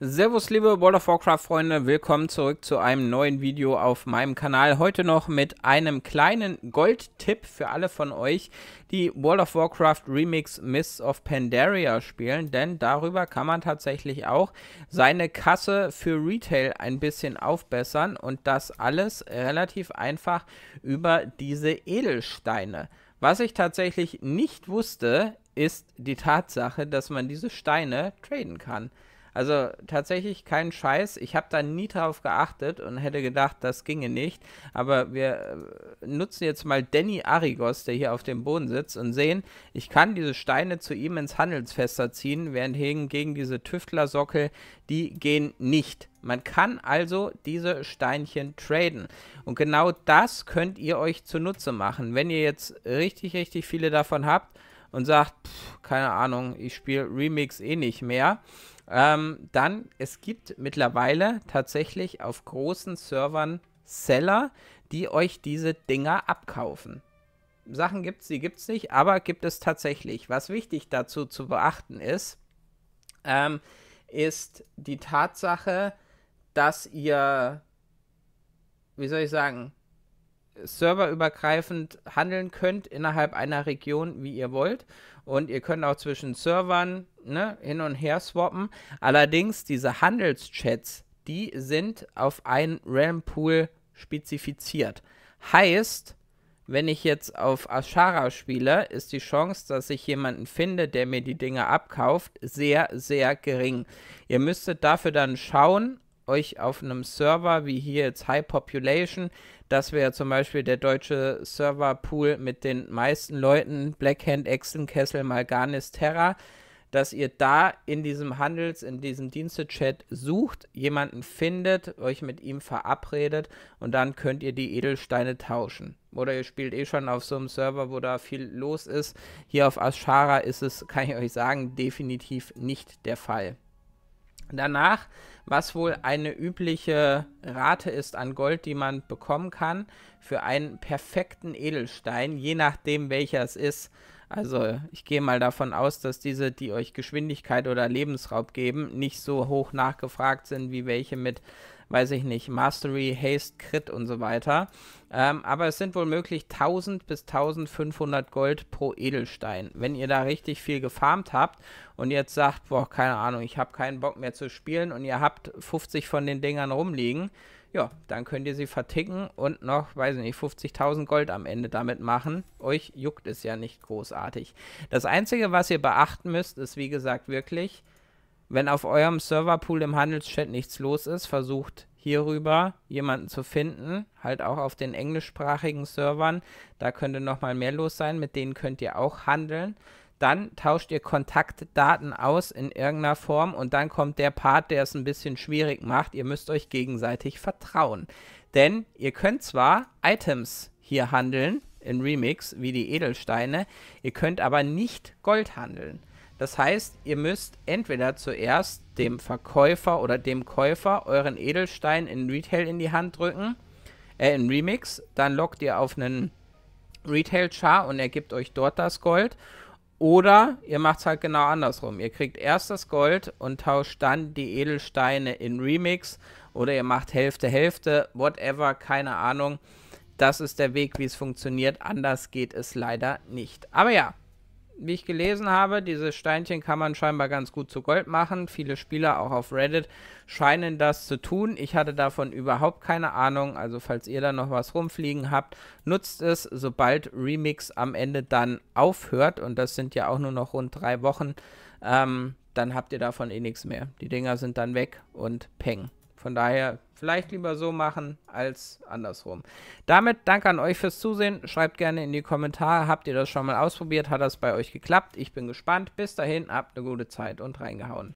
Servus liebe World of Warcraft Freunde, willkommen zurück zu einem neuen Video auf meinem Kanal. Heute noch mit einem kleinen Gold-Tipp für alle von euch, die World of Warcraft Remix Mists of Pandaria spielen, denn darüber kann man tatsächlich auch seine Kasse für Retail ein bisschen aufbessern und das alles relativ einfach über diese Edelsteine. Was ich tatsächlich nicht wusste, ist die Tatsache, dass man diese Steine traden kann. Also tatsächlich kein Scheiß. Ich habe da nie drauf geachtet und hätte gedacht, das ginge nicht. Aber wir äh, nutzen jetzt mal Danny Arigos, der hier auf dem Boden sitzt, und sehen, ich kann diese Steine zu ihm ins Handelsfester ziehen, während hingegen diese Tüftlersockel, die gehen nicht. Man kann also diese Steinchen traden. Und genau das könnt ihr euch zunutze machen. Wenn ihr jetzt richtig, richtig viele davon habt und sagt, pff, keine Ahnung, ich spiele Remix eh nicht mehr, ähm, dann, es gibt mittlerweile tatsächlich auf großen Servern Seller, die euch diese Dinger abkaufen. Sachen gibt es, die gibt es nicht, aber gibt es tatsächlich. Was wichtig dazu zu beachten ist, ähm, ist die Tatsache, dass ihr, wie soll ich sagen, serverübergreifend handeln könnt innerhalb einer Region, wie ihr wollt. Und ihr könnt auch zwischen Servern ne, hin und her swappen. Allerdings diese Handelschats, die sind auf ein Realm Pool spezifiziert. Heißt, wenn ich jetzt auf Ashara spiele, ist die Chance, dass ich jemanden finde, der mir die Dinge abkauft, sehr, sehr gering. Ihr müsstet dafür dann schauen, euch auf einem Server wie hier jetzt High Population, das wäre zum Beispiel der deutsche Serverpool mit den meisten Leuten, Blackhand, Echsenkessel, Malganis, Terra, dass ihr da in diesem Handels, in diesem Dienste-Chat sucht, jemanden findet, euch mit ihm verabredet und dann könnt ihr die Edelsteine tauschen. Oder ihr spielt eh schon auf so einem Server, wo da viel los ist. Hier auf Ashara ist es, kann ich euch sagen, definitiv nicht der Fall. Danach, was wohl eine übliche Rate ist an Gold, die man bekommen kann für einen perfekten Edelstein, je nachdem welcher es ist. Also ich gehe mal davon aus, dass diese, die euch Geschwindigkeit oder Lebensraub geben, nicht so hoch nachgefragt sind wie welche mit weiß ich nicht, Mastery, Haste, Crit und so weiter. Ähm, aber es sind wohl möglich 1000 bis 1500 Gold pro Edelstein. Wenn ihr da richtig viel gefarmt habt und jetzt sagt, boah, keine Ahnung, ich habe keinen Bock mehr zu spielen und ihr habt 50 von den Dingern rumliegen, ja, dann könnt ihr sie verticken und noch, weiß ich nicht, 50.000 Gold am Ende damit machen. Euch juckt es ja nicht großartig. Das Einzige, was ihr beachten müsst, ist, wie gesagt, wirklich, wenn auf eurem Serverpool im Handelschat nichts los ist, versucht hierüber jemanden zu finden, halt auch auf den englischsprachigen Servern. Da könnte nochmal mehr los sein, mit denen könnt ihr auch handeln. Dann tauscht ihr Kontaktdaten aus in irgendeiner Form und dann kommt der Part, der es ein bisschen schwierig macht. Ihr müsst euch gegenseitig vertrauen. Denn ihr könnt zwar Items hier handeln, in Remix, wie die Edelsteine, ihr könnt aber nicht Gold handeln. Das heißt, ihr müsst entweder zuerst dem Verkäufer oder dem Käufer euren Edelstein in Retail in die Hand drücken, äh, in Remix, dann lockt ihr auf einen Retail-Char und er gibt euch dort das Gold. Oder ihr macht es halt genau andersrum. Ihr kriegt erst das Gold und tauscht dann die Edelsteine in Remix oder ihr macht Hälfte, Hälfte, whatever, keine Ahnung. Das ist der Weg, wie es funktioniert. Anders geht es leider nicht. Aber ja, wie ich gelesen habe, diese Steinchen kann man scheinbar ganz gut zu Gold machen. Viele Spieler auch auf Reddit scheinen das zu tun. Ich hatte davon überhaupt keine Ahnung. Also falls ihr da noch was rumfliegen habt, nutzt es, sobald Remix am Ende dann aufhört. Und das sind ja auch nur noch rund drei Wochen. Ähm, dann habt ihr davon eh nichts mehr. Die Dinger sind dann weg und peng. Von daher vielleicht lieber so machen als andersrum. Damit danke an euch fürs Zusehen. Schreibt gerne in die Kommentare, habt ihr das schon mal ausprobiert? Hat das bei euch geklappt? Ich bin gespannt. Bis dahin, habt eine gute Zeit und reingehauen.